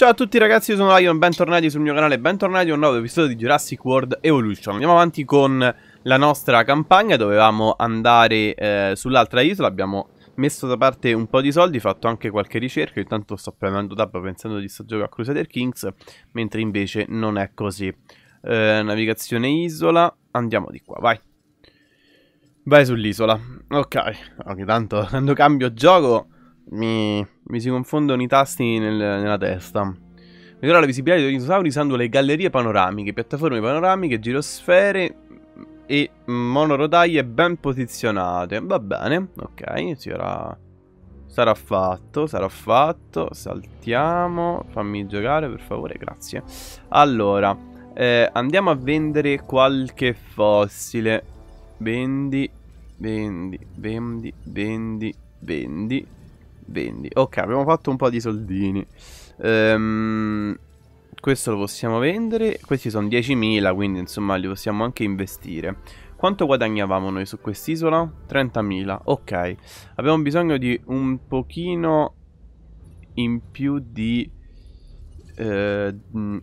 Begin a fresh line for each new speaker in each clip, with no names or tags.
Ciao a tutti ragazzi, io sono Lion, bentornati sul mio canale, bentornati a un nuovo episodio di Jurassic World Evolution Andiamo avanti con la nostra campagna, dovevamo andare eh, sull'altra isola, abbiamo messo da parte un po' di soldi, fatto anche qualche ricerca Intanto sto premendo tab pensando di sto gioco a Crusader Kings, mentre invece non è così eh, Navigazione isola, andiamo di qua, vai Vai sull'isola, ok, ogni tanto quando cambio gioco mi, mi si confondono i tasti nel, nella testa. Migliora la visibilità dei dinosauri usando le gallerie panoramiche, piattaforme panoramiche, girosfere e monorotaie ben posizionate. Va bene, ok, sarà, sarà fatto, sarà fatto. Saltiamo, fammi giocare per favore, grazie. Allora, eh, andiamo a vendere qualche fossile. Vendi, vendi, vendi, vendi, vendi. Vendi. Ok, abbiamo fatto un po' di soldini. Ehm, questo lo possiamo vendere. Questi sono 10.000, quindi insomma li possiamo anche investire. Quanto guadagnavamo noi su quest'isola? 30.000, ok. Abbiamo bisogno di un pochino in più di... Eh,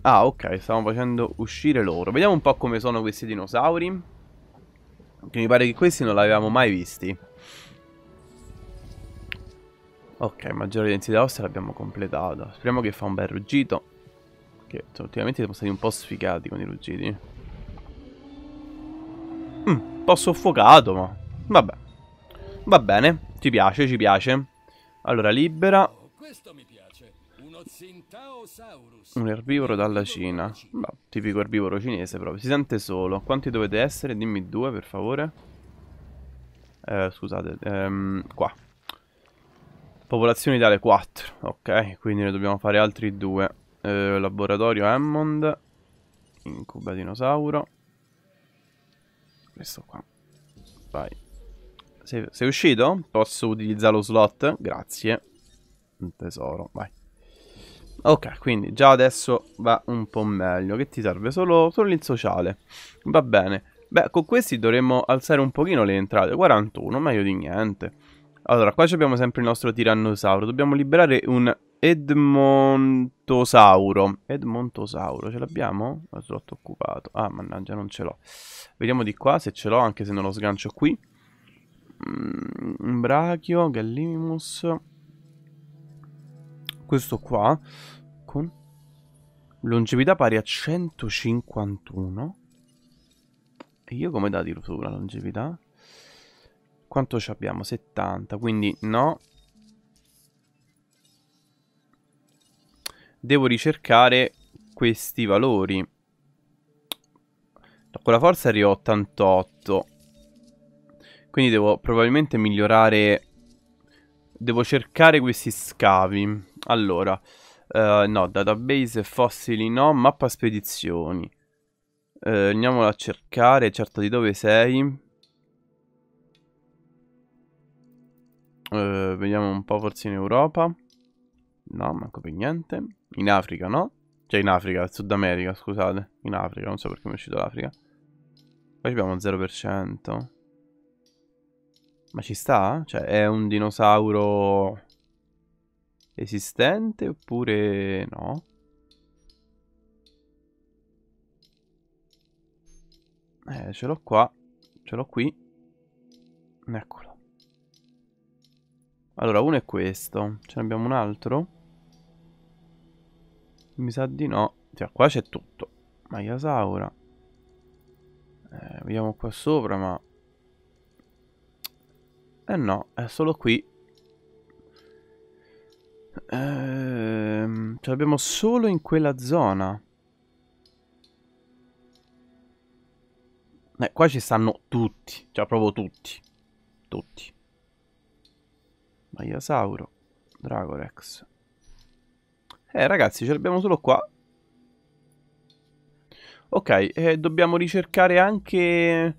ah, ok, stiamo facendo uscire loro. Vediamo un po' come sono questi dinosauri. Che mi pare che questi non li avevamo mai visti. Ok, maggiore densità ossea l'abbiamo completata. Speriamo che fa un bel ruggito. Che cioè, ultimamente siamo stati un po' sfigati con i ruggiti. Mm, un po' soffocato, ma... Vabbè. Va bene, ci piace, ci piace. Allora, libera. Un erbivoro dalla Cina. No, tipico erbivoro cinese proprio. Si sente solo. Quanti dovete essere? Dimmi due, per favore. Eh, scusate. Ehm, qua. Popolazione tale 4, ok, quindi ne dobbiamo fare altri due. Eh, laboratorio Hammond, incuba dinosauro. Questo qua. Vai. Sei, sei uscito? Posso utilizzare lo slot? Grazie. Un tesoro, vai. Ok, quindi già adesso va un po' meglio. Che ti serve? Solo, solo il Va bene. Beh, con questi dovremmo alzare un pochino le entrate. 41, meglio di niente. Allora, qua abbiamo sempre il nostro tirannosauro. Dobbiamo liberare un Edmontosauro. Edmontosauro, ce l'abbiamo? Ho ah, slot occupato. Ah, mannaggia, non ce l'ho. Vediamo di qua se ce l'ho, anche se non lo sgancio qui. Mm, brachio, Gallimimus. Questo qua. Con longevità pari a 151. E io come da tiro la longevità? Quanto ci abbiamo? 70, quindi no. Devo ricercare questi valori. Con la forza arrivo a 88. Quindi devo probabilmente migliorare... Devo cercare questi scavi. Allora, uh, no, database fossili no, mappa spedizioni. Uh, andiamola a cercare, certo di dove sei. Eh, vediamo un po' forse in Europa. No, manco per niente. In Africa, no? Cioè in Africa, Sud America, scusate. In Africa, non so perché mi è uscito l'Africa. Poi abbiamo 0%. Ma ci sta? Cioè è un dinosauro esistente oppure no? Eh, ce l'ho qua. Ce l'ho qui. Eccolo. Allora, uno è questo. Ce ne abbiamo un altro? Mi sa di no. Cioè, qua c'è tutto. Maiasaura. Eh, vediamo qua sopra, ma... Eh no, è solo qui. Ehm, ce l'abbiamo solo in quella zona. Eh, qua ci stanno tutti. Cioè, proprio tutti. Tutti. Maiasauro, Dragorex. Eh ragazzi, ce l'abbiamo solo qua. Ok, eh, dobbiamo ricercare anche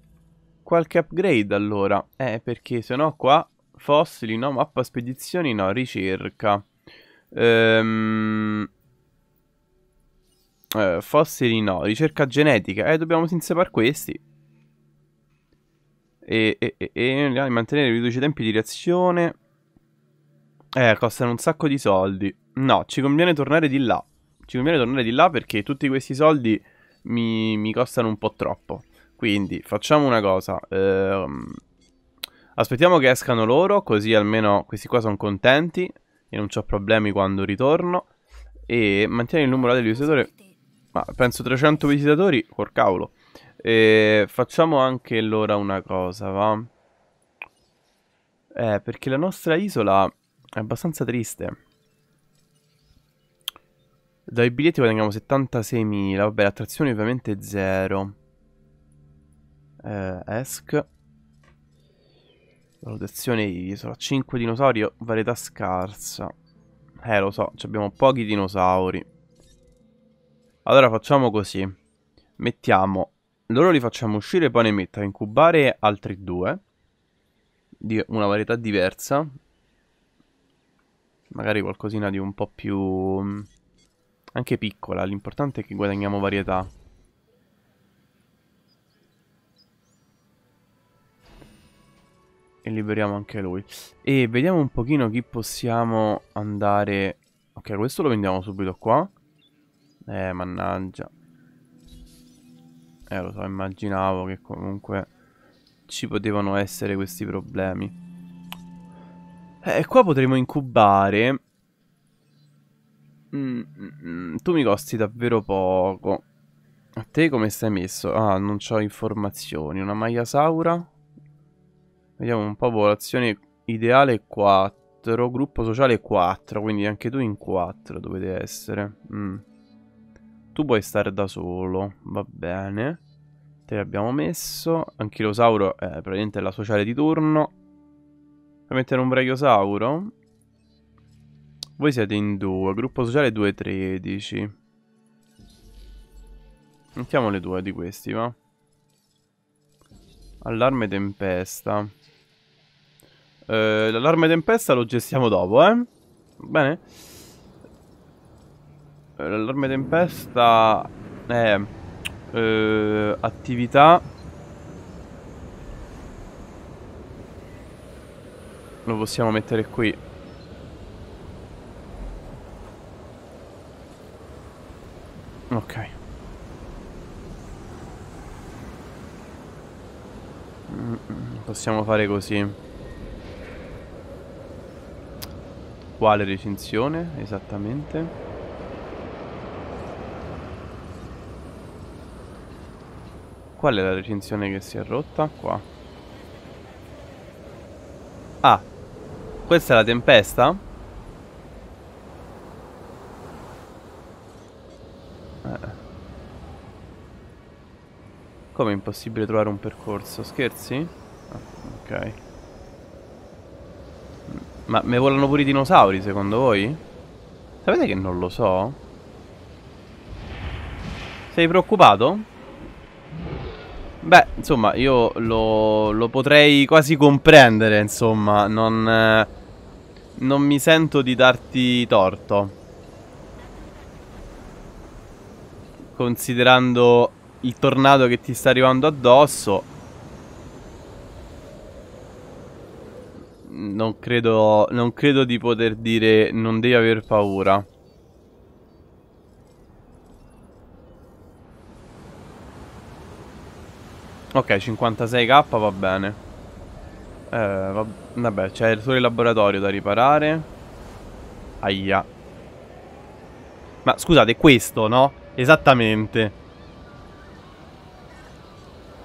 qualche upgrade allora. Eh, perché se no qua fossili, no, mappa spedizioni, no, ricerca. Ehm... Eh, fossili no, ricerca genetica. Eh, dobbiamo inseparare questi. E, e, e, e mantenere riduce i tempi di reazione. Eh, costano un sacco di soldi. No, ci conviene tornare di là. Ci conviene tornare di là perché tutti questi soldi mi, mi costano un po' troppo. Quindi facciamo una cosa. Ehm, aspettiamo che escano loro, così almeno questi qua sono contenti e non ho problemi quando ritorno. E mantieni il numero degli visitatore. Ma penso 300 visitatori, col cavolo. E facciamo anche allora una cosa, va? Eh, perché la nostra isola è abbastanza triste. Dai biglietti guadagniamo 76.000. Vabbè, attrazione ovviamente 0. Eh, esc. Valutazione isola. 5 dinosauri, varietà scarsa. Eh, lo so, abbiamo pochi dinosauri. Allora facciamo così. Mettiamo... Loro li facciamo uscire e poi ne metto a incubare altri due. Di una varietà diversa magari qualcosina di un po' più... Mm, anche piccola, l'importante è che guadagniamo varietà. E liberiamo anche lui. E vediamo un pochino chi possiamo andare... Ok, questo lo vendiamo subito qua. Eh, mannaggia. Eh, lo so, immaginavo che comunque ci potevano essere questi problemi eh, qua potremmo incubare... Mm, mm, mm, tu mi costi davvero poco. A te come stai messo? Ah, non ho informazioni. Una maglia saura? Vediamo un po' popolazione ideale 4, gruppo sociale 4, quindi anche tu in 4 dovete essere. Mm. Tu puoi stare da solo, va bene. Te l'abbiamo messo. sauro eh, è praticamente la sociale di turno. Per mettere un brachiosauro. Voi siete in due. Gruppo sociale 2-13. Mettiamo le due di questi, va. Allarme tempesta. Eh, L'allarme tempesta lo gestiamo dopo, eh. Bene. Eh, l'allarme tempesta... Eh... eh attività lo possiamo mettere qui Ok mm, Possiamo fare così Quale recinzione esattamente? Qual è la recinzione che si è rotta? Qua Questa è la tempesta? Eh. Come è impossibile trovare un percorso? Scherzi? ok. Ma me volano pure i dinosauri secondo voi? Sapete che non lo so? Sei preoccupato? Beh, insomma, io lo, lo potrei quasi comprendere, insomma, non... Eh non mi sento di darti torto. Considerando il tornado che ti sta arrivando addosso. Non credo, non credo di poter dire non devi aver paura. Ok, 56k va bene. Eh, vabbè, c'è solo il laboratorio da riparare. Aia. Ma scusate, questo, no? Esattamente.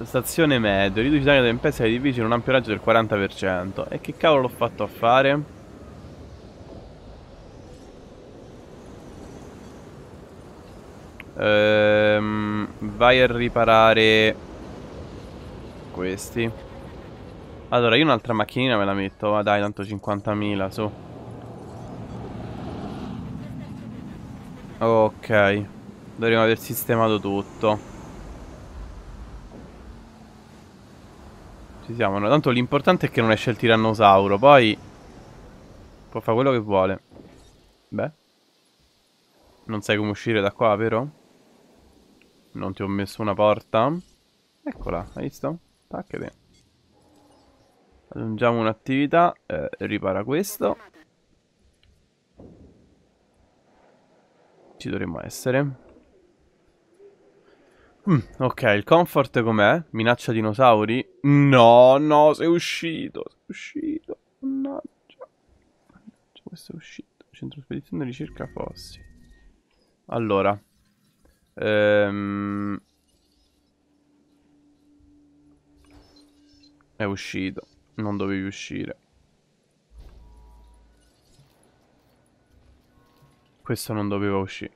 Stazione medio, riduci danni da tempesta di in un ampio raggio del 40%. E che cavolo l'ho fatto a fare? Ehm, vai a riparare questi. Allora, io un'altra macchinina me la metto, ma dai, tanto 50.000, su. Ok. Dovremmo aver sistemato tutto. Ci siamo, no? tanto l'importante è che non esce il tirannosauro, poi... Può fare quello che vuole. Beh. Non sai come uscire da qua, vero? Non ti ho messo una porta. Eccola, hai visto? Tacchete. Aggiungiamo un'attività, eh, ripara questo. Ci dovremmo essere. Mm, ok, il comfort com'è? Minaccia dinosauri? No, no, sei uscito, sei uscito. Mannaggia. questo è uscito. Centro spedizione ricerca fossi Allora. Ehm... È uscito non dovevi uscire. Questo non doveva uscire.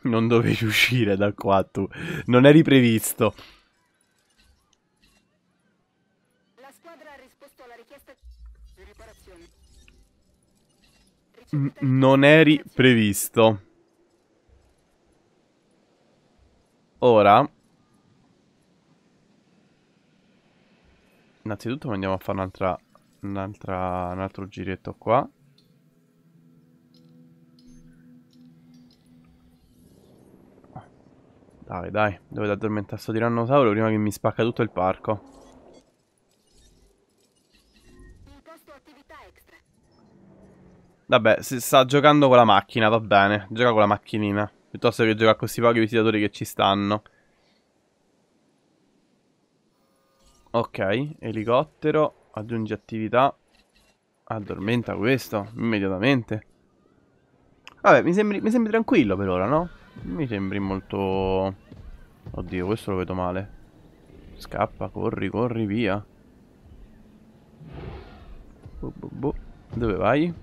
Non dovevi uscire da qua tu. Non eri previsto. La squadra ha risposto alla richiesta di riparazione. non eri previsto. Ora... Innanzitutto andiamo a fare un'altra... Un'altra... Un altro giretto qua. Dai, dai, dovete addormentare sto tirannosauro prima che mi spacca tutto il parco. Vabbè, si sta giocando con la macchina, va bene. Gioca con la macchinina. Piuttosto che giocare a questi pochi visitatori che ci stanno. Ok, elicottero, aggiungi attività. Addormenta questo, immediatamente. Vabbè, mi sembri, mi sembri tranquillo per ora, no? Mi sembri molto... Oddio, questo lo vedo male. Scappa, corri, corri, via. Boh, boh, boh. Dove vai?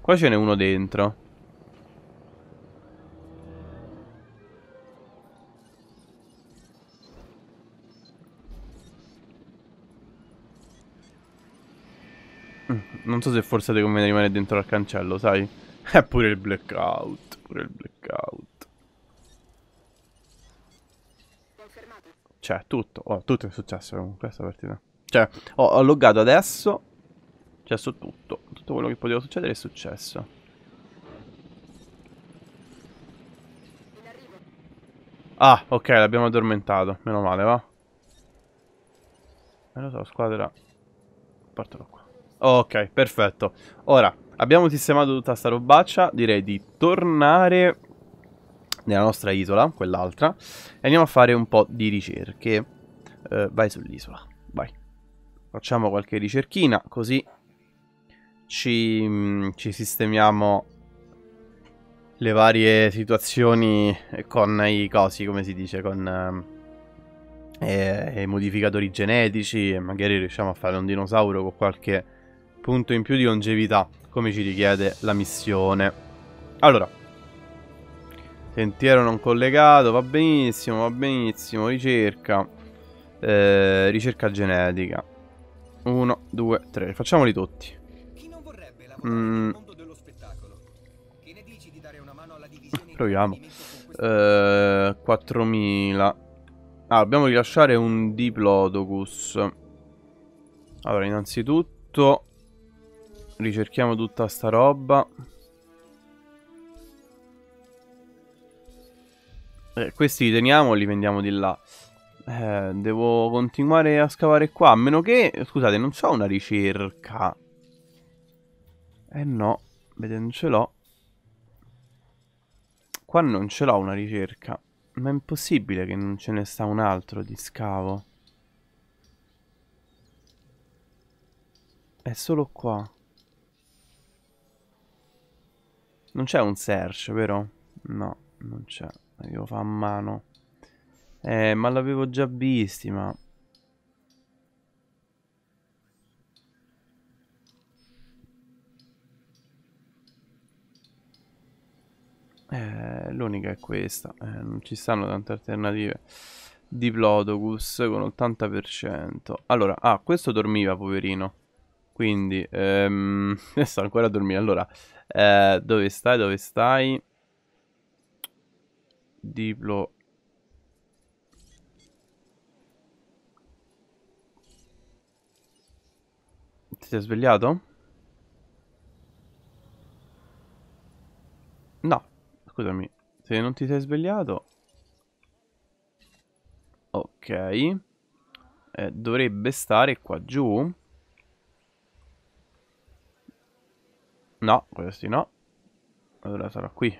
Qua ce n'è uno dentro. non so se forse ti conviene rimanere dentro al cancello, sai? È pure il blackout, pure il blackout. Cioè, tutto, oh, tutto è successo con questa partita. Cioè, ho, ho loggato adesso, è cioè, successo tutto. Tutto quello che poteva succedere è successo. Ah, ok, l'abbiamo addormentato. Meno male, va. E lo so, squadra. Portalo qua. Ok, perfetto. Ora, abbiamo sistemato tutta sta robaccia, direi di tornare nella nostra isola, quell'altra, e andiamo a fare un po' di ricerche. Uh, vai sull'isola, vai. Facciamo qualche ricerchina, così ci, mm, ci sistemiamo le varie situazioni con i cosi, come si dice, con eh, eh i modificatori genetici e magari riusciamo a fare un dinosauro con qualche punto in più di longevità, come ci richiede la missione. Allora, sentiero non collegato, va benissimo, va benissimo, ricerca, eh, ricerca genetica. 1, 2, 3, facciamoli tutti. Chi non vorrebbe la Mm. Proviamo. Eh, 4000. Ah, dobbiamo rilasciare un Diplodocus. Allora, innanzitutto Ricerchiamo tutta sta roba. Eh, questi li teniamo, li vendiamo di là. Eh, devo continuare a scavare qua. A meno che... Scusate, non so una ricerca. Eh no, vedete, non ce l'ho. Qua non ce l'ho una ricerca. Ma è impossibile che non ce ne sta un altro di scavo. È solo qua. Non c'è un search, vero? No, non c'è. Devo fare a mano. Eh, ma l'avevo già visti, ma... Eh, l'unica è questa, eh, non ci stanno tante alternative. Diplodocus con 80%. Allora, ah, questo dormiva, poverino. Quindi, ehm, sta ancora a dormire. Allora, eh, dove stai? Dove stai? Diplo. Ti sei svegliato? No, scusami. Se non ti sei svegliato... Ok. Eh, dovrebbe stare qua giù. No, questi no. Allora sarà qui.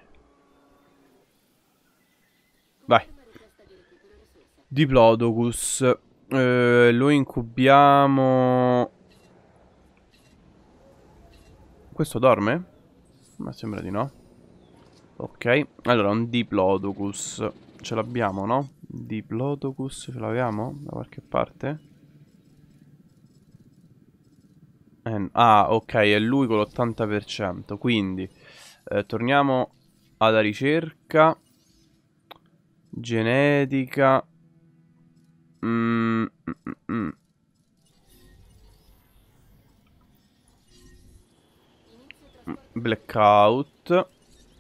Vai. Diplodocus. Eh, lo incubiamo... Questo dorme? Ma sembra di no. Ok, allora un Diplodocus. Ce l'abbiamo, no? Diplodocus ce l'abbiamo da qualche parte? Eh, ah, ok, è lui con l'80%. Quindi, eh, torniamo alla ricerca. Genetica. Mm, mm, mm, mm. Blackout.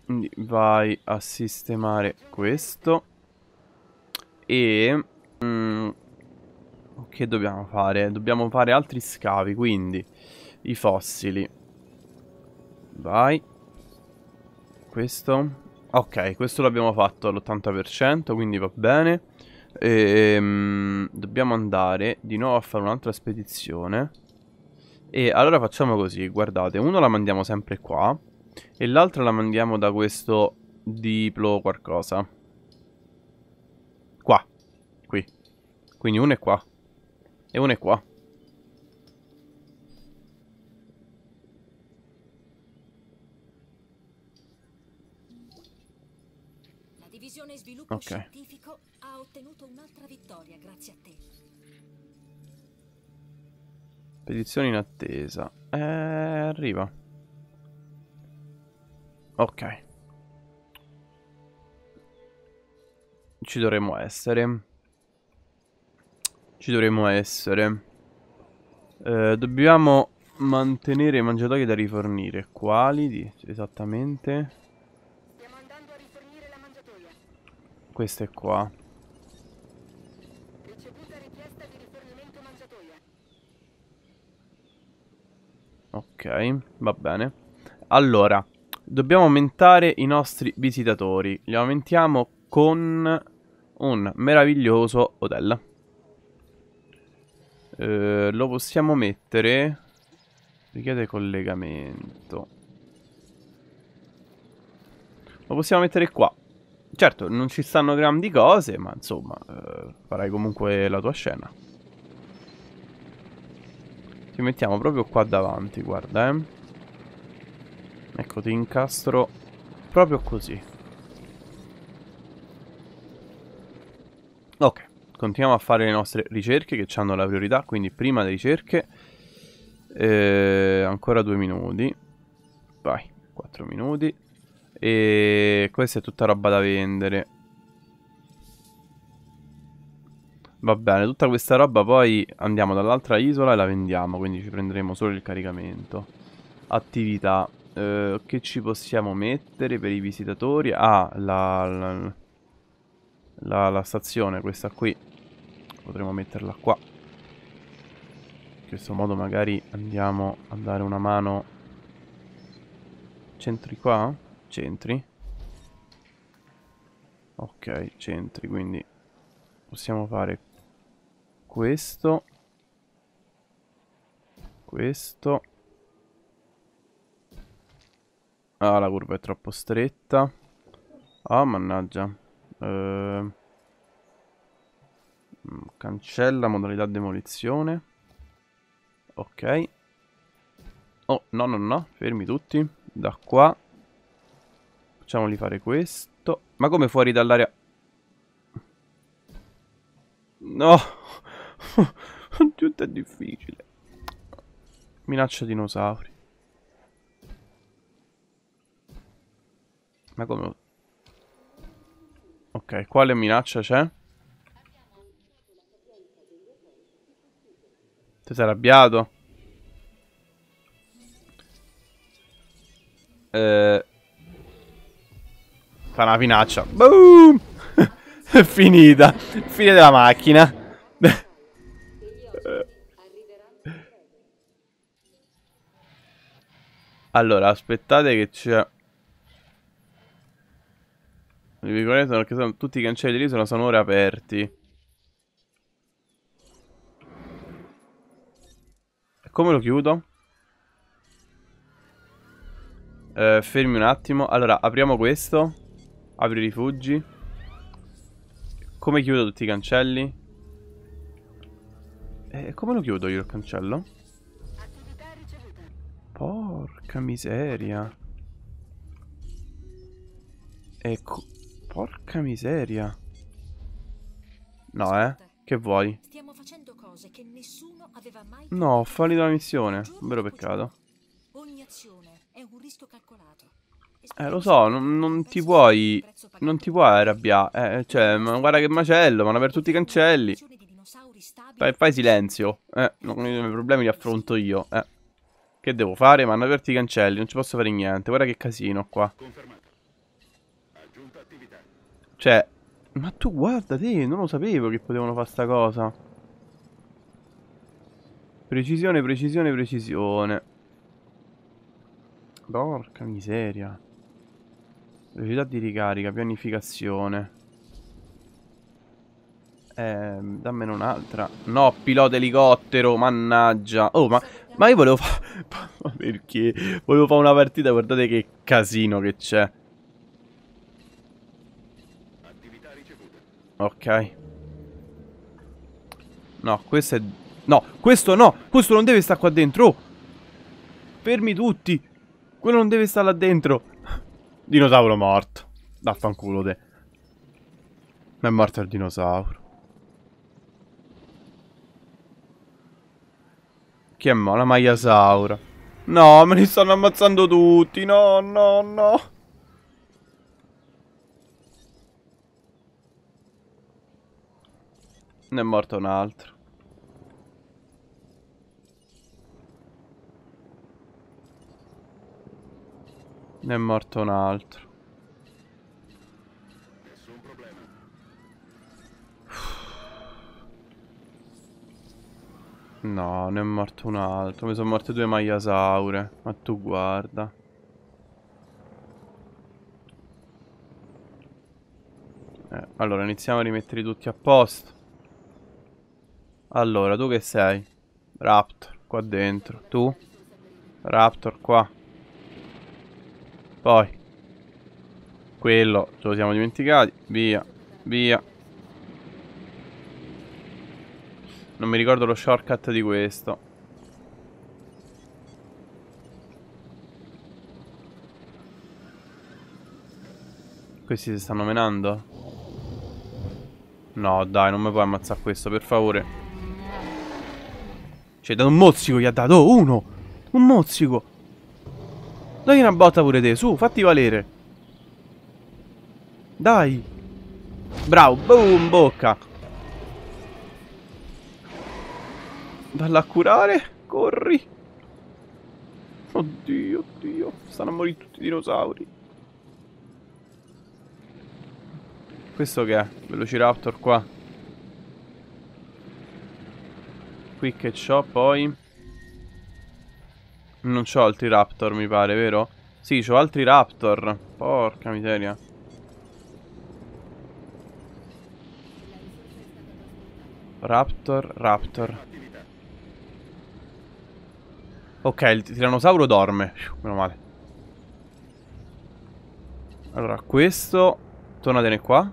Quindi vai a sistemare questo. E... Mm, che dobbiamo fare? Dobbiamo fare altri scavi, quindi i fossili. Vai. Questo. Ok, questo l'abbiamo fatto all'80%, quindi va bene. E, mm, dobbiamo andare di nuovo a fare un'altra spedizione. E allora facciamo così, guardate, uno la mandiamo sempre qua e l'altra la mandiamo da questo diplo qualcosa. Qua, qui. Quindi uno è qua e uno è qua. Ok. scientifico ha ottenuto un'altra vittoria grazie a te. Spedizione in attesa. Eh, arriva. Ok. Ci dovremmo essere. Ci dovremmo essere. Eh, dobbiamo mantenere i mangiatoie da rifornire. Quali? Di, esattamente. queste qua. Ok, va bene. Allora, dobbiamo aumentare i nostri visitatori. Li aumentiamo con un meraviglioso hotel. Eh, lo possiamo mettere... Richiede collegamento. Lo possiamo mettere qua. Certo, non ci stanno grandi cose, ma insomma, eh, farai comunque la tua scena. Ti mettiamo proprio qua davanti, guarda, eh. Ecco, ti incastro proprio così. Ok, continuiamo a fare le nostre ricerche che ci hanno la priorità, quindi prima le ricerche. Eh, ancora due minuti. Vai, quattro minuti. E questa è tutta roba da vendere. Va bene, tutta questa roba poi andiamo dall'altra isola e la vendiamo, quindi ci prenderemo solo il caricamento. Attività. Eh, che ci possiamo mettere per i visitatori? Ah, la, la, la, la stazione, questa qui. Potremmo metterla qua. In questo modo magari andiamo a dare una mano... Centri qua? Centri. Ok, centri, quindi possiamo fare questo. Questo. Ah, la curva è troppo stretta. Ah, mannaggia. Eh, cancella modalità demolizione. Ok. Oh, no, no, no. Fermi tutti. Da qua Facciamoli fare questo. Ma come fuori dall'area? No! Tutto è difficile. Minaccia dinosauri. Ma come... Ok, quale minaccia c'è? Ti sei arrabbiato? Eh... Fa una finaccia. Boom! Finita. Fine della macchina. allora, aspettate che c'è... Le ricordo perché sono, tutti i cancelli lì sono, sono ora aperti. E come lo chiudo? Eh, fermi un attimo. Allora, apriamo questo. Apri i rifugi. Come chiudo tutti i cancelli? E eh, come lo chiudo io il cancello? Porca miseria. Ecco. Porca miseria. No, eh. Che vuoi? No, ho fallito la missione. Un vero peccato. Ogni azione è un rischio calcolato. Eh, lo so, non, non ti puoi... Non ti puoi arrabbiare. Eh, eh, cioè, ma guarda che macello, vanno per tutti i cancelli. Fai, fai silenzio. Eh, con i problemi li affronto io. Eh. Che devo fare? Vanno aperti i cancelli, non ci posso fare niente. Guarda che casino qua. Cioè, ma tu guarda te, non lo sapevo che potevano fare sta cosa. Precisione, precisione, precisione. Porca miseria. Velocità di ricarica, pianificazione. Eh, dammene un'altra. No, pilota elicottero, mannaggia. Oh, ma, ma io volevo fare... perché? Volevo fare una partita, guardate che casino che c'è. Ok. No, questo è... No, questo no! Questo non deve stare qua dentro! Oh! Fermi tutti! Quello non deve stare là dentro! Dinosauro morto. Daffanculo te. Ma è morto il dinosauro. Chi è mo? La saura. No, me li stanno ammazzando tutti. No, no, no. Ne è morto un altro. Ne è morto un altro. No, ne è morto un altro. Mi sono morte due maiasaure. Ma tu guarda. Eh, allora, iniziamo a rimetterli tutti a posto. Allora, tu che sei? Raptor, qua dentro. Tu? Raptor, qua. Poi Quello ce lo siamo dimenticati Via Via Non mi ricordo lo shortcut di questo Questi si stanno menando? No dai non mi puoi ammazzare questo per favore Cioè da un mozzico gli ha dato oh, Uno Un mozzico dai una botta pure te, su, fatti valere. Dai. Bravo, boom, bocca. Dalla a curare, corri. Oddio, oddio, stanno a morire tutti i dinosauri. Questo che è? Velociraptor qua. Qui che c'ho poi... Non c'ho altri raptor, mi pare, vero? Sì, c'ho altri raptor. Porca miseria. Raptor, raptor. Ok, il tiranosauro dorme. Meno male. Allora, questo... Tornatene qua.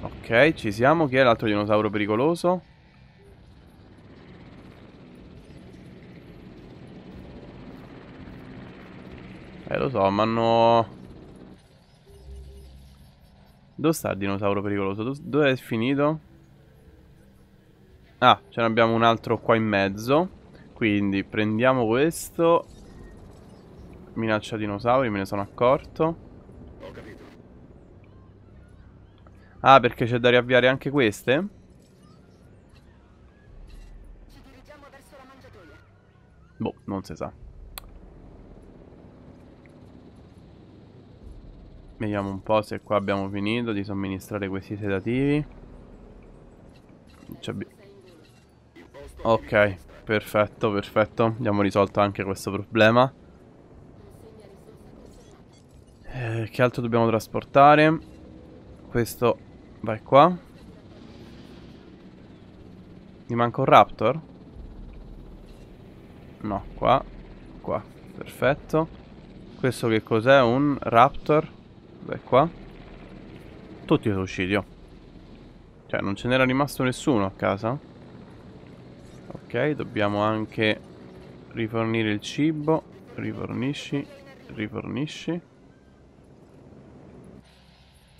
Ok, ci siamo. Chi è l'altro dinosauro pericoloso? Eh, lo so, ma hanno... Dove sta il dinosauro pericoloso? Dove, è finito? Ah, ce ne abbiamo un altro qua in mezzo. Quindi prendiamo questo. Minaccia dinosauri, me ne sono accorto. Ah, perché c'è da riavviare anche queste? Boh, non si sa. Vediamo un po' se qua abbiamo finito di somministrare questi sedativi. Ok, perfetto, perfetto. Abbiamo risolto anche questo problema. Eh, che altro dobbiamo trasportare? Questo va qua. Mi manca un raptor? No, qua. Qua, perfetto. Questo che cos'è? Un raptor? Dai qua. Tutti sono usciti, oh. Cioè, non ce n'era rimasto nessuno a casa. Ok, dobbiamo anche rifornire il cibo. Rifornisci, rifornisci.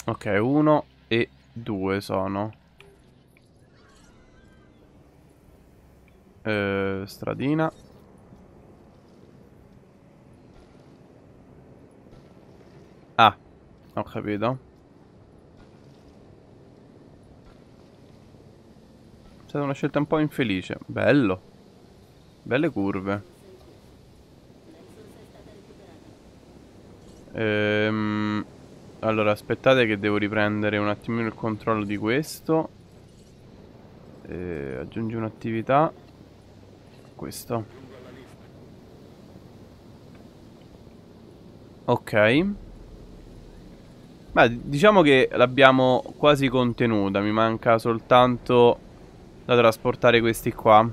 Ok, uno e due sono. Eh, stradina. Ah, ho capito. È stata una scelta un po' infelice. Bello. Belle curve. Ehm... Allora, aspettate che devo riprendere un attimino il controllo di questo. E aggiungi un'attività. Questo. Ok. Beh, diciamo che l'abbiamo quasi contenuta, mi manca soltanto da trasportare questi qua.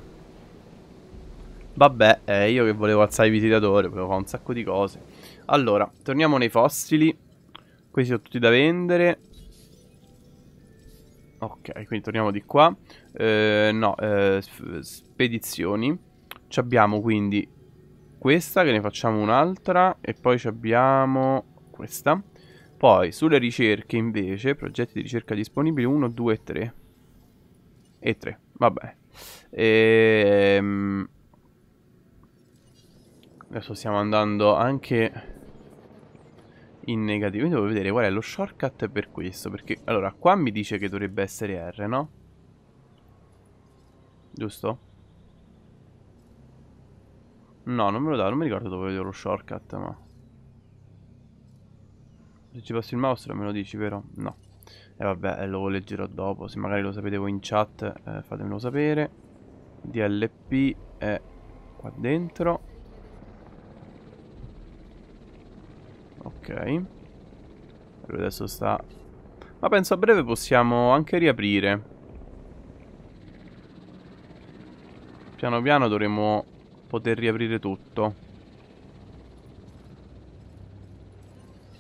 Vabbè, eh, io che volevo alzare i visitatori, volevo fare un sacco di cose. Allora, torniamo nei fossili. Questi sono tutti da vendere. Ok, quindi torniamo di qua. Eh, no, eh, spedizioni. Ci abbiamo quindi questa, che ne facciamo un'altra. E poi ci abbiamo questa. Poi sulle ricerche invece, progetti di ricerca disponibili 1, 2 e 3. E 3, vabbè. Ehm... Adesso stiamo andando anche in negativo. Io devo vedere qual è lo shortcut per questo. Perché allora qua mi dice che dovrebbe essere R, no? Giusto? No, non me lo dà, non mi ricordo dove vedo lo shortcut, ma... Se ci passo il mouse me lo dici, vero? No. E vabbè, eh, lo leggerò dopo. Se magari lo sapete voi in chat, eh, fatemelo sapere. DLP è qua dentro. Ok. Lui adesso sta... Ma penso a breve possiamo anche riaprire. Piano piano dovremo poter riaprire tutto.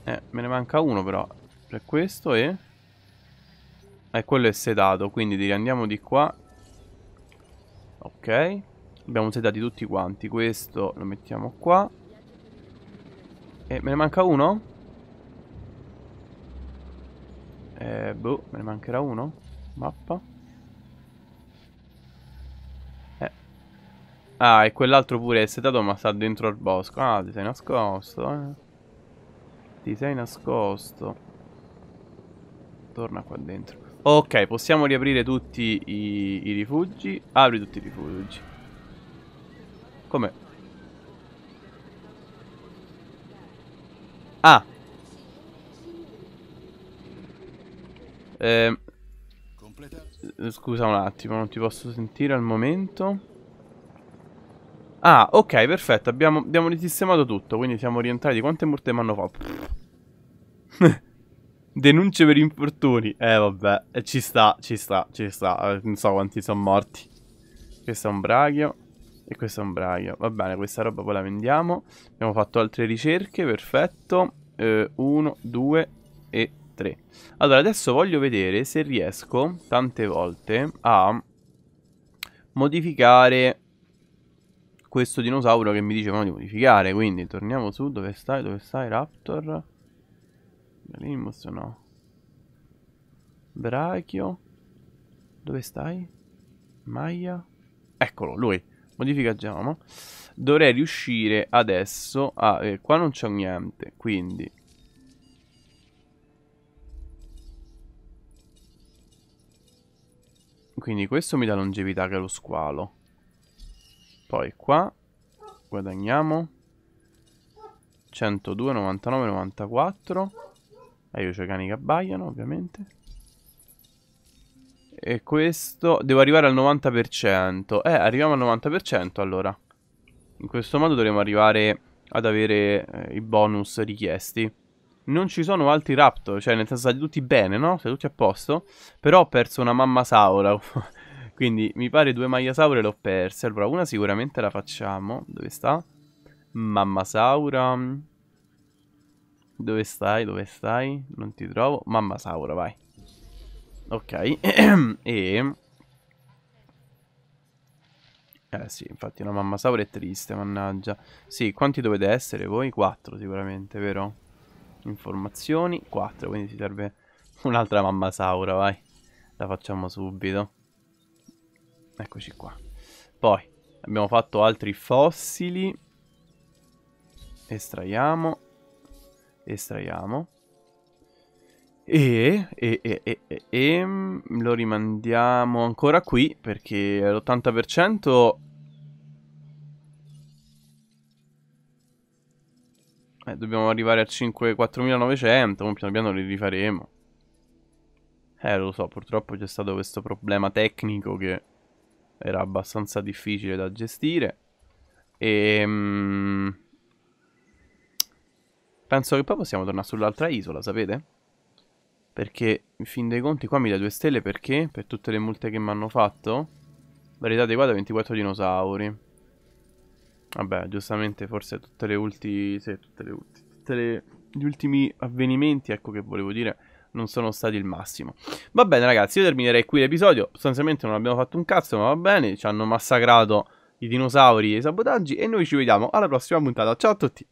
Eh, me ne manca uno però. Per questo e... Eh, quello è sedato, quindi andiamo di qua. Ok. Abbiamo sedati tutti quanti. Questo lo mettiamo qua. E eh, me ne manca uno? Eh, boh, me ne mancherà uno? Mappa. Eh. Ah, e quell'altro pure è sedato ma sta dentro al bosco. Ah, ti sei nascosto, eh. Ti sei nascosto. Torna qua dentro. Ok, possiamo riaprire tutti i, i rifugi. Apri tutti i rifugi. Com'è? Ah. Eh, scusa un attimo, non ti posso sentire al momento. Ah, ok, perfetto. Abbiamo, abbiamo risistemato tutto. Quindi siamo rientrati. Quante multe mi hanno fatto? Denunce per infortuni. Eh, vabbè. Eh, ci sta, ci sta, ci sta. Eh, non so quanti sono morti. Questo è un brachio. E questo è un brachio. Va bene, questa roba poi la vendiamo. Abbiamo fatto altre ricerche, perfetto. Eh, uno, due e tre. Allora, adesso voglio vedere se riesco, tante volte, a modificare questo dinosauro che mi dicevano di modificare. Quindi, torniamo su. Dove stai? Dove stai, Raptor? o no. Brachio. Dove stai? Maia. Eccolo, lui. Modifica Giama. Diciamo. Dovrei riuscire adesso a... Eh, qua non c'è niente, quindi... Quindi questo mi dà longevità che è lo squalo. Poi qua guadagniamo 102, 99, 94. Eh, io c'è i cani che abbaiano, ovviamente. E questo... Devo arrivare al 90%. Eh, arriviamo al 90% allora. In questo modo dovremo arrivare ad avere eh, i bonus richiesti. Non ci sono altri raptor, cioè nel senso stati tutti bene, no? State tutti a posto. Però ho perso una mamma saura. Quindi mi pare due saure le ho perse. Allora, una sicuramente la facciamo. Dove sta? Mamma saura... Dove stai? Dove stai? Non ti trovo. Mamma Saura, vai. Ok. e... Eh sì, infatti una mamma Saura è triste, mannaggia. Sì, quanti dovete essere voi? Quattro sicuramente, vero? Informazioni. Quattro, quindi ci serve un'altra mamma Saura, vai. La facciamo subito. Eccoci qua. Poi, abbiamo fatto altri fossili. Estraiamo estraiamo e, e, e, e, mm, lo rimandiamo ancora qui perché l'80% eh, dobbiamo arrivare a 5, 4900 piano piano li rifaremo eh lo so purtroppo c'è stato questo problema tecnico che era abbastanza difficile da gestire e mm, Penso che poi possiamo tornare sull'altra isola, sapete? Perché, in fin dei conti, qua mi dà due stelle perché? Per tutte le multe che mi hanno fatto? Varietà adeguata 24 dinosauri. Vabbè, giustamente forse tutte le ulti... Sì, tutte le ulti... Tutte le... Gli ultimi avvenimenti, ecco che volevo dire non sono stati il massimo. Va bene, ragazzi, io terminerei qui l'episodio. Sostanzialmente non abbiamo fatto un cazzo, ma va bene. Ci hanno massacrato i dinosauri e i sabotaggi. E noi ci vediamo alla prossima puntata. Ciao a tutti!